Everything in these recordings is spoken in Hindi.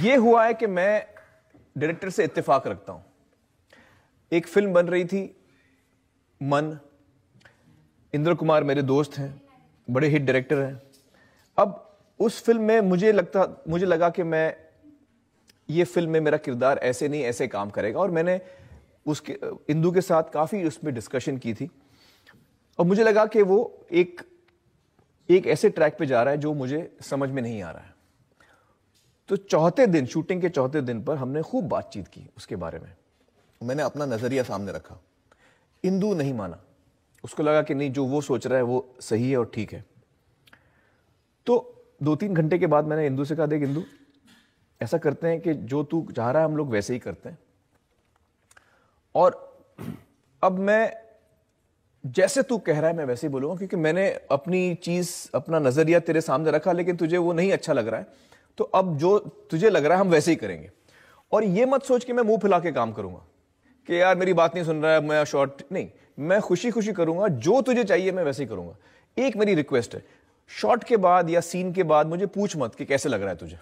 ये हुआ है कि मैं डायरेक्टर से इत्तेफाक रखता हूं एक फिल्म बन रही थी मन इंद्र कुमार मेरे दोस्त हैं बड़े हिट डायरेक्टर हैं अब उस फिल्म में मुझे लगता मुझे लगा कि मैं ये फिल्म में मेरा किरदार ऐसे नहीं ऐसे काम करेगा और मैंने उसके इंदू के साथ काफ़ी उसमें डिस्कशन की थी और मुझे लगा कि वो एक एक ऐसे ट्रैक पे जा रहा है जो मुझे समझ में नहीं आ रहा है तो चौथे दिन शूटिंग के चौथे दिन पर हमने खूब बातचीत की उसके बारे में मैंने अपना नज़रिया सामने रखा इंदू नहीं माना उसको लगा कि नहीं जो वो सोच रहा है वो सही है और ठीक है तो दो तीन घंटे के बाद मैंने इंदू से कहा देख इंदू ऐसा करते हैं कि जो तू चाह रहा है हम लोग वैसे ही करते हैं और अब मैं जैसे तू कह रहा है मैं वैसे ही बोलूंगा क्योंकि मैंने अपनी चीज़ अपना नज़रिया तेरे सामने रखा लेकिन तुझे वो नहीं अच्छा लग रहा है तो अब जो तुझे लग रहा है हम वैसे ही करेंगे और ये मत सोच के मैं मुंह फैला के काम करूंगा कि यार मेरी बात नहीं सुन रहा है मैं शॉर्ट नहीं मैं खुशी खुशी करूंगा जो तुझे चाहिए मैं वैसे ही करूंगा एक मेरी रिक्वेस्ट है शॉर्ट के बाद या सीन के बाद मुझे पूछ मत कि कैसे लग रहा है तुझे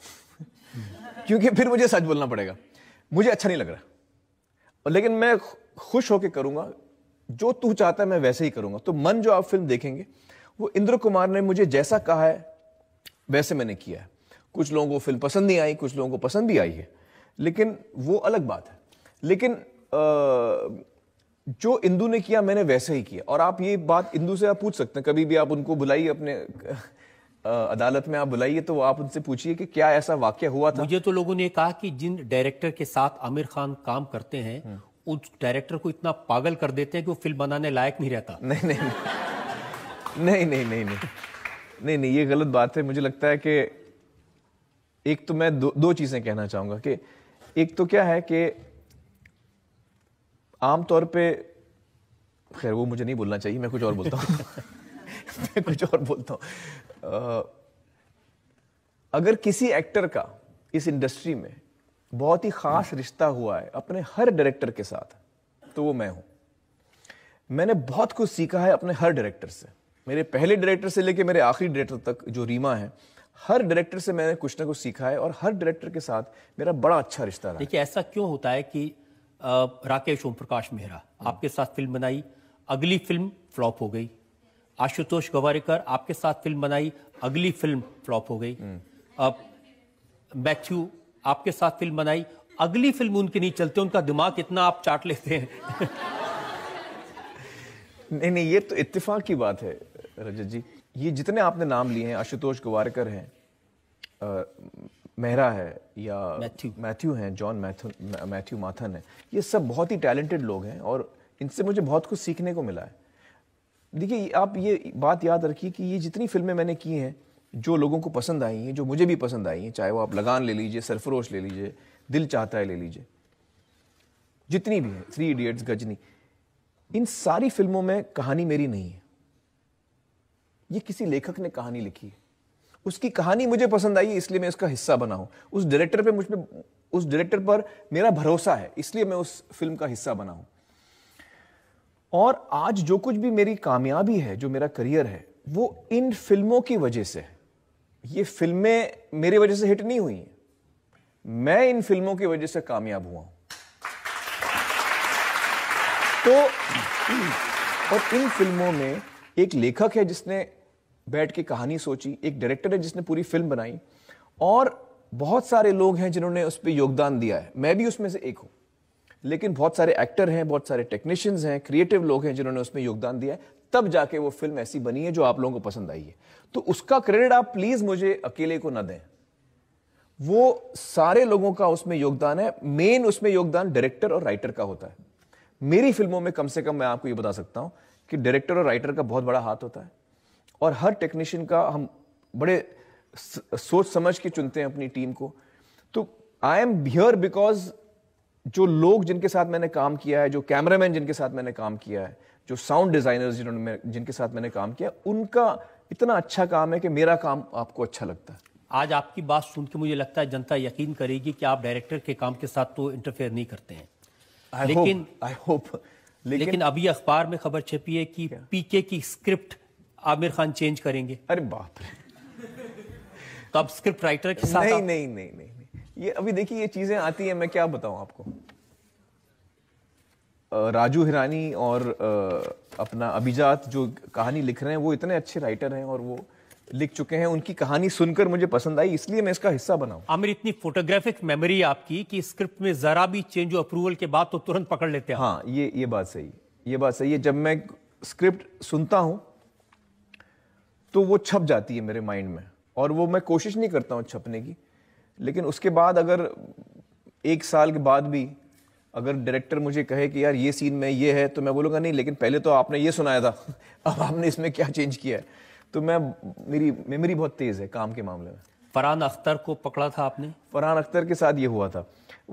क्योंकि फिर मुझे सच बोलना पड़ेगा मुझे अच्छा नहीं लग रहा लेकिन मैं खुश होकर करूंगा जो तू चाहता है मैं वैसे ही करूंगा तो मन जो आप फिल्म देखेंगे वो इंद्र कुमार ने मुझे जैसा कहा है वैसे मैंने किया है कुछ लोगों को फिल्म पसंद नहीं आई कुछ लोगों को पसंद भी आई है लेकिन वो अलग बात है लेकिन जो इंदू ने किया मैंने वैसे ही किया और आप ये बात इंदू से आप पूछ सकते हैं कभी भी आप उनको बुलाइए अपने अदालत में आप बुलाइए तो आप उनसे पूछिए कि क्या ऐसा वाक्य हुआ था मुझे तो लोगों ने कहा कि जिन डायरेक्टर के साथ आमिर खान काम करते हैं हम्म। उस डायरेक्टर को इतना पागल कर देते हैं कि वो फिल्म बनाने लायक नहीं रहता नहीं नहीं नहीं नहीं नहीं नहीं नहीं नहीं ये गलत बात है मुझे लगता है कि एक तो मैं दो, दो चीज़ें कहना चाहूंगा कि एक तो क्या है कि आमतौर पे खैर वो मुझे नहीं बोलना चाहिए मैं कुछ और बोलता हूँ मैं कुछ और बोलता हूँ अगर किसी एक्टर का इस इंडस्ट्री में बहुत ही ख़ास रिश्ता हुआ है अपने हर डायरेक्टर के साथ तो वो मैं हूं मैंने बहुत कुछ सीखा है अपने हर डायरेक्टर से मेरे पहले डायरेक्टर से लेके मेरे आखिरी डायरेक्टर तक जो रीमा है हर डायरेक्टर से मैंने कुछ ना कुछ सीखा है और हर डायरेक्टर के साथ मेरा बड़ा अच्छा रिश्ता रहा देखिए ऐसा क्यों होता है कि राकेश ओम प्रकाश मेहरा आपके साथ फिल्म बनाई अगली फिल्म फ्लॉप हो गई आशुतोष गवारीकर आपके साथ फिल्म बनाई अगली फिल्म फ्लॉप हो गई हम्म। अब मैथ्यू आपके साथ फिल्म बनाई अगली फिल्म उनके नहीं चलते उनका दिमाग इतना आप चाट लेते हैं नहीं नहीं ये तो इत्तेफाक की बात है रजत जी ये जितने आपने नाम लिए हैं आशुतोष गवारकर हैं मेहरा है या मैथ्यू मैथ्यू हैं जॉन मैथ्यू मैथ्यू माथन है ये सब बहुत ही टैलेंटेड लोग हैं और इनसे मुझे बहुत कुछ सीखने को मिला है देखिए आप ये बात याद रखिए कि ये जितनी फिल्में मैंने की हैं जो लोगों को पसंद आई हैं जो मुझे भी पसंद आई हैं चाहे वो आप लगान ले लीजिए सरफरोश ले लीजिए दिल चाहता है ले लीजिए जितनी भी हैं थ्री इडियट्स गजनी इन सारी फिल्मों में कहानी मेरी नहीं है ये किसी लेखक ने कहानी लिखी है उसकी कहानी मुझे पसंद आई इसलिए मैं उसका हिस्सा बना हूं उस डायरेक्टर पे मुझ पे उस डायरेक्टर पर मेरा भरोसा है इसलिए मैं उस फिल्म का हिस्सा बना हूं और आज जो कुछ भी मेरी कामयाबी है जो मेरा करियर है वो इन फिल्मों की वजह से है ये फिल्में मेरी वजह से हिट नहीं हुई हैं मैं इन फिल्मों की वजह से कामयाब हुआ हूं तो और इन फिल्मों में एक लेखक है जिसने बैठ के कहानी सोची एक डायरेक्टर है जिसने पूरी फिल्म बनाई और बहुत सारे लोग हैं जिन्होंने उस पर योगदान दिया है मैं भी उसमें से एक हूँ लेकिन बहुत सारे एक्टर हैं बहुत सारे टेक्नीशियंस हैं क्रिएटिव लोग हैं जिन्होंने उसमें योगदान दिया है तब जाके वो फिल्म ऐसी बनी है जो आप लोगों को पसंद आई है तो उसका क्रेडिट आप प्लीज मुझे अकेले को ना दें वो सारे लोगों का उसमें योगदान है मेन उसमें योगदान डायरेक्टर और राइटर का होता है मेरी फिल्मों में कम से कम मैं आपको ये बता सकता हूं कि डायरेक्टर और राइटर का बहुत बड़ा हाथ होता है और हर टेक्नीशियन का हम बड़े सोच समझ के चुनते हैं अपनी टीम को तो आई एम हियर बिकॉज जो लोग जिनके साथ मैंने काम किया है जो कैमरामैन जिनके साथ मैंने काम किया है जो साउंड डिजाइनर्स जिन्होंने जिनके साथ मैंने काम किया उनका इतना अच्छा काम है कि मेरा काम आपको अच्छा लगता है आज आपकी बात सुन के मुझे लगता है जनता यकीन करेगी कि आप डायरेक्टर के काम के साथ तो इंटरफेयर नहीं करते हैं I लेकिन आई होप लेकिन, लेकिन अभी अखबार में खबर छपी है कि पीके की स्क्रिप्ट आमिर खान चेंज करेंगे अरे बाप रे तो आप स्क्रिप्ट राइटर के साथ नहीं नहीं नहीं नहीं, नहीं। ये अभी देखिए ये चीजें आती है मैं क्या बताऊं आपको राजू हिरानी और अपना अभिजात जो कहानी लिख रहे हैं वो इतने अच्छे राइटर हैं और वो लिख चुके हैं उनकी कहानी सुनकर मुझे पसंद आई इसलिए मैं इसका हिस्सा बनाऊं आमिर इतनी फोटोग्राफिक मेमोरी आपकी कि स्क्रिप्ट में जरा भी चेंज हो अप्रूवल के बाद तो तुरंत पकड़ लेते हैं हाँ ये ये बात सही ये बात सही है जब मैं स्क्रिप्ट सुनता हूँ तो वो छप जाती है मेरे माइंड में और वो मैं कोशिश नहीं करता हूँ छपने की लेकिन उसके बाद अगर एक साल के बाद भी अगर डायरेक्टर मुझे कहे कि यार ये सीन में ये है तो मैं बोलूँगा नहीं लेकिन पहले तो आपने ये सुनाया था अब आपने इसमें क्या चेंज किया है तो मैं मेरी मेमोरी बहुत तेज़ है काम के मामले में फरहान अख्तर को पकड़ा था आपने फरहान अख्तर के साथ ये हुआ था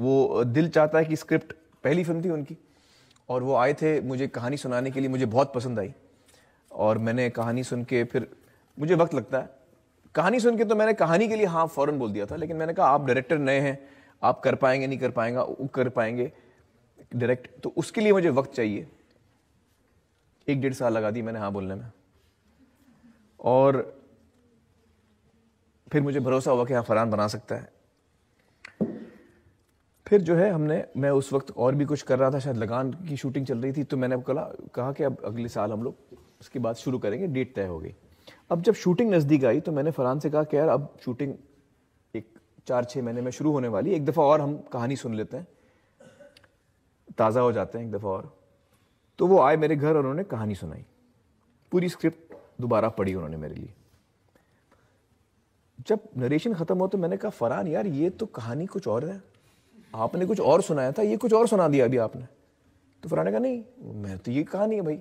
वो दिल चाहता है कि स्क्रिप्ट पहली फिल्म थी उनकी और वो आए थे मुझे कहानी सुनाने के लिए मुझे बहुत पसंद आई और मैंने कहानी सुन के फिर मुझे वक्त लगता है कहानी सुन के तो मैंने कहानी के लिए हाँ फ़ौरन बोल दिया था लेकिन मैंने कहा आप डायरेक्टर नए हैं आप कर पाएंगे नहीं कर पाएंगे कर पाएंगे डायरेक्ट तो उसके लिए मुझे वक्त चाहिए एक डेढ़ साल लगा दी मैंने हाँ बोलने में और फिर मुझे भरोसा हुआ कि हाँ फरहान बना सकता है फिर जो है हमने मैं उस वक्त और भी कुछ कर रहा था शायद लगान की शूटिंग चल रही थी तो मैंने कहा कि अब अगले साल हम लोग उसके बाद शुरू करेंगे डेट तय हो गई अब जब शूटिंग नज़दीक आई तो मैंने फरहान से कहा कि यार अब शूटिंग एक चार छः महीने में शुरू होने वाली एक दफ़ा और हम कहानी सुन लेते हैं ताज़ा हो जाते हैं एक दफ़ा और तो वो आए मेरे घर और उन्होंने कहानी सुनाई पूरी स्क्रिप्ट दोबारा पढ़ी उन्होंने मेरे लिए जब नरेशन ख़त्म हो तो मैंने कहा फ़रहान यार ये तो कहानी कुछ और है आपने कुछ और सुनाया था ये कुछ और सुना दिया अभी आपने तो फरहान ने कहा नहीं मैं तो ये कहानी है भाई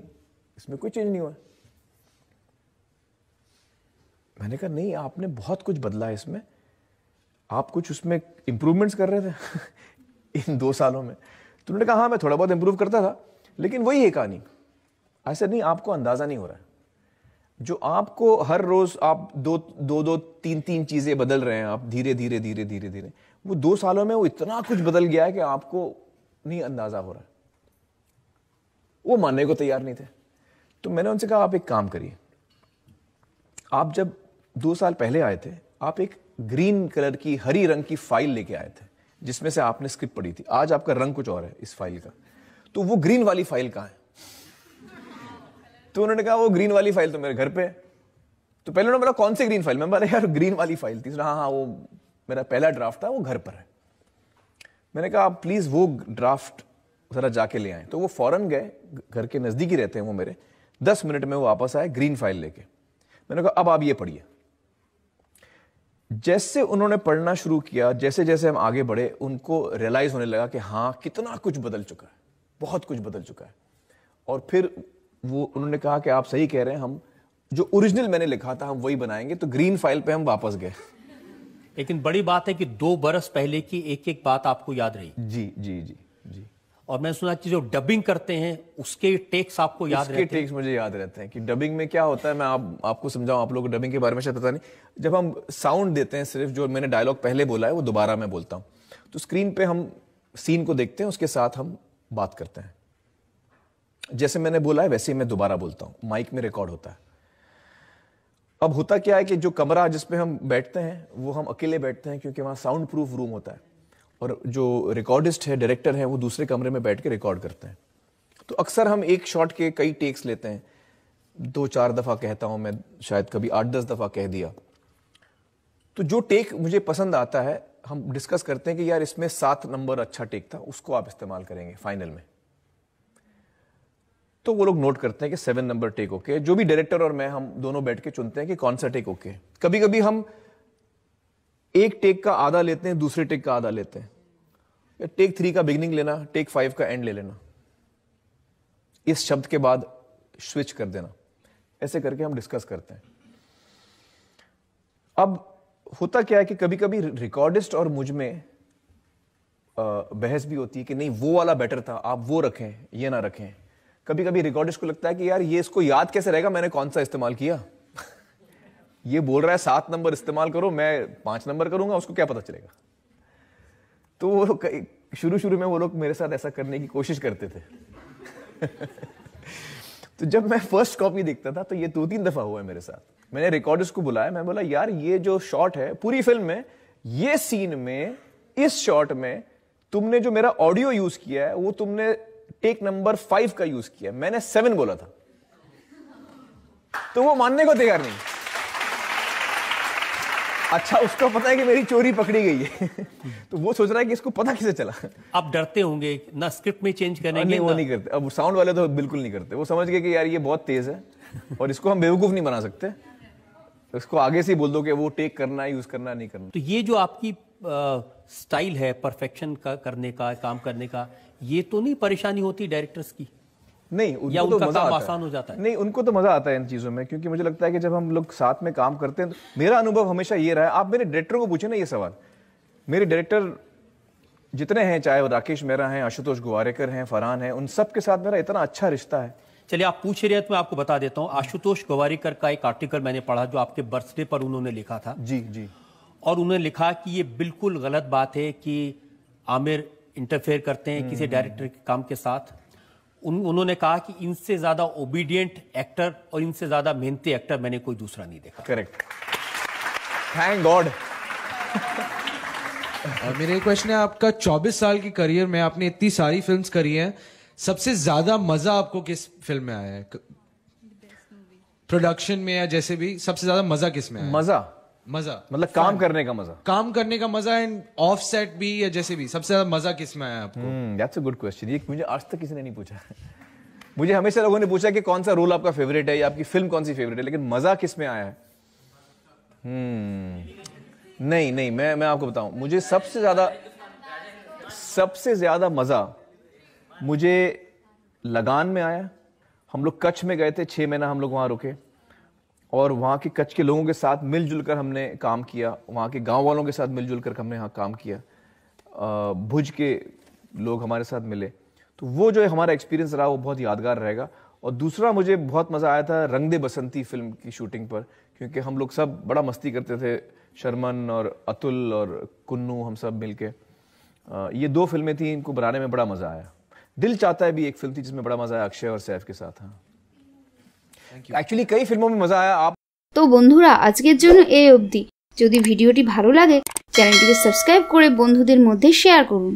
इसमें कोई चेंज नहीं हुआ मैंने कहा नहीं आपने बहुत कुछ बदला है इसमें आप कुछ उसमें इम्प्रूवमेंट्स कर रहे थे इन दो सालों में तो उन्होंने कहा हाँ मैं थोड़ा बहुत इम्प्रूव करता था लेकिन वही है कहानी ऐसा नहीं आपको अंदाज़ा नहीं हो रहा जो आपको हर रोज़ आप दो दो दो तीन तीन चीज़ें बदल रहे हैं आप धीरे धीरे धीरे धीरे धीरे वो दो सालों में वो इतना कुछ बदल गया है कि आपको नहीं अंदाज़ा हो रहा वो मानने को तैयार नहीं थे तो मैंने उनसे कहा आप एक काम करिए आप जब दो साल पहले आए थे आप एक ग्रीन कलर की हरी रंग की फाइल लेके आए थे जिसमें से आपने स्क्रिप्ट पढ़ी थी आज आपका रंग कुछ और है इस फाइल का तो वो ग्रीन वाली फाइल कहाँ है तो उन्होंने कहा वो ग्रीन वाली फाइल तो मेरे घर पे तो पहले उन्होंने बोला कौन सी ग्रीन फाइल मैं बोला यार ग्रीन वाली फाइल थी हाँ हाँ वो मेरा पहला ड्राफ्ट था वो घर पर है मैंने कहा आप प्लीज़ वो ड्राफ्ट ज़रा जाके ले आए तो वो फॉरन गए घर के नज़दीक ही रहते हैं वो मेरे दस मिनट में वो वापस आए ग्रीन फाइल लेके मैंने कहा अब आप ये पढ़िए जैसे उन्होंने पढ़ना शुरू किया जैसे जैसे हम आगे बढ़े उनको रियलाइज होने लगा कि हाँ कितना कुछ बदल चुका है बहुत कुछ बदल चुका है और फिर वो उन्होंने कहा कि आप सही कह रहे हैं हम जो ओरिजिनल मैंने लिखा था हम वही बनाएंगे तो ग्रीन फाइल पे हम वापस गए लेकिन बड़ी बात है कि दो बरस पहले की एक एक बात आपको याद रही जी जी जी और मैंने सुना कि जो डबिंग करते हैं उसके टेक्स आपको याद रहते टेक्स हैं। मुझे याद रहते हैं कि डबिंग में क्या होता है मैं आप आपको समझाऊं आप लोगों को डबिंग के बारे में शायद पता नहीं जब हम साउंड देते हैं सिर्फ जो मैंने डायलॉग पहले बोला है वो दोबारा मैं बोलता हूँ तो स्क्रीन पे हम सीन को देखते हैं उसके साथ हम बात करते हैं जैसे मैंने बोला है वैसे ही मैं दोबारा बोलता हूँ माइक में रिकॉर्ड होता है अब होता क्या है कि जो कमरा जिसपे हम बैठते हैं वो हम अकेले बैठते हैं क्योंकि वहां साउंड प्रूफ रूम होता है और जो रिकॉर्डिस्ट है डायरेक्टर है वो दूसरे कमरे में बैठ के रिकॉर्ड करते हैं तो अक्सर हम एक शॉट के कई टेक्स लेते हैं दो चार दफ़ा कहता हूं मैं शायद कभी आठ दस दफ़ा कह दिया तो जो टेक मुझे पसंद आता है हम डिस्कस करते हैं कि यार इसमें सात नंबर अच्छा टेक था उसको आप इस्तेमाल करेंगे फाइनल में तो वो लोग नोट करते हैं कि सेवन नंबर टेक ओके जो भी डायरेक्टर और मैं हम दोनों बैठ के चुनते हैं कि कौन सा टेक ओके कभी कभी हम एक टेक का आधा लेते हैं दूसरे टेक का आधा लेते हैं या टेक थ्री का बिगनिंग लेना टेक फाइव का एंड ले लेना इस शब्द के बाद स्विच कर देना ऐसे करके हम डिस्कस करते हैं अब होता क्या है कि कभी कभी रिकॉर्डिस्ट और मुझ में बहस भी होती है कि नहीं वो वाला बेटर था आप वो रखें ये ना रखें कभी कभी रिकॉर्डिस्ट को लगता है कि यार ये इसको याद कैसे रहेगा मैंने कौन सा इस्तेमाल किया ये बोल रहा है सात नंबर इस्तेमाल करो मैं पांच नंबर करूंगा उसको क्या पता चलेगा तो वो शुरू शुरू में वो लोग मेरे साथ ऐसा करने की कोशिश करते थे तो जब मैं फर्स्ट कॉपी देखता था तो ये दो तीन दफा हुआ है मेरे साथ मैंने रिकॉर्डर्स को बुलाया मैं बोला यार ये जो शॉट है पूरी फिल्म में ये सीन में इस शॉट में तुमने जो मेरा ऑडियो यूज किया है वो तुमने टेक नंबर फाइव का यूज किया मैंने सेवन बोला था तो वो मानने को तैयार नहीं अच्छा उसको पता है कि मेरी चोरी पकड़ी गई है तो वो सोच रहा है कि इसको पता किसे चला आप डरते होंगे ना स्क्रिप्ट में चेंज हाँ, करेंगे नहीं वो नहीं करते अब साउंड वाले तो बिल्कुल नहीं करते वो समझ गए कि यार ये बहुत तेज है और इसको हम बेवकूफ नहीं बना सकते उसको आगे से ही बोल दो कि वो टेक करना यूज करना नहीं करना तो ये जो आपकी स्टाइल है परफेक्शन का करने का काम करने का ये तो नहीं परेशानी होती डायरेक्टर्स की नहीं उनको या तो मजा आसान हो जाता है नहीं उनको तो मजा आता है इन चीजों में क्योंकि मुझे लगता है कि जब हम लोग साथ में काम करते हैं तो मेरा अनुभव हमेशा ये रहा है आप मेरे डायरेक्टर को पूछे ना ये सवाल मेरे डायरेक्टर जितने हैं चाहे वो राकेश मेहरा हैं आशुतोष गुवारेकर हैं फरहान हैं उन सब के साथ मेरा इतना अच्छा रिश्ता है चलिए आप पूछ रहे तो मैं आपको बता देता हूँ आशुतोष गवारीकर का एक आर्टिकल मैंने पढ़ा जो आपके बर्थडे पर उन्होंने लिखा था जी जी और उन्होंने लिखा कि ये बिल्कुल गलत बात है कि आमिर इंटरफेयर करते हैं हम्म, किसी डायरेक्टर हम्म, हम्म। के काम के साथ उन उन्होंने कहा कि इनसे ज्यादा ओबीडियंट एक्टर और इनसे ज्यादा मेहनती एक्टर मैंने कोई दूसरा नहीं देखा करेक्ट थैंक गॉड मेरा क्वेश्चन है आपका 24 साल की करियर में आपने इतनी सारी फिल्म्स करी हैं सबसे ज्यादा मजा आपको किस फिल्म में आया है प्रोडक्शन में या जैसे भी सबसे ज्यादा मजा किस में आया मजा मजा मतलब काम करने का मजा काम करने का मजा एंड ऑफ सेट भी या जैसे भी सबसे ज्यादा मजा किस में आया आपको गुड hmm, क्वेश्चन ये मुझे आज तक किसी ने नहीं पूछा मुझे हमेशा लोगों ने पूछा कि कौन सा रोल आपका फेवरेट है या आपकी फिल्म कौन सी फेवरेट है लेकिन मजा किस में आया है hmm. नहीं नहीं मैं मैं आपको बताऊं मुझे सबसे ज्यादा सबसे ज्यादा मजा मुझे लगान में आया हम लोग कच्छ में गए थे छह महीना हम लोग वहां रुके और वहाँ के कच्छ के लोगों के साथ मिलजुल कर हमने काम किया वहाँ के गांव वालों के साथ मिलजुल कर हमने यहाँ काम किया भुज के लोग हमारे साथ मिले तो वो जो हमारा एक्सपीरियंस रहा वो बहुत यादगार रहेगा और दूसरा मुझे बहुत मज़ा आया था रंग दे बसंती फिल्म की शूटिंग पर क्योंकि हम लोग सब बड़ा मस्ती करते थे शर्मन और अतुल और कुन्नू हम सब मिल के ये दो फिल्में थी इनको बनाने में बड़ा मज़ा आया दिल चाहता है भी एक फिल्म थी जिसमें बड़ा मज़ा आया अक्षय और सैफ के साथ हाँ অ্যাকচুয়ালি কই ফিল্মো মে মজা আয়া আপ তো বন্ধুরা আজকের জন্য এই অবধি যদি ভিডিওটি ভালো লাগে চ্যানেলটিকে সাবস্ক্রাইব করে বন্ধুদের মধ্যে শেয়ার করুন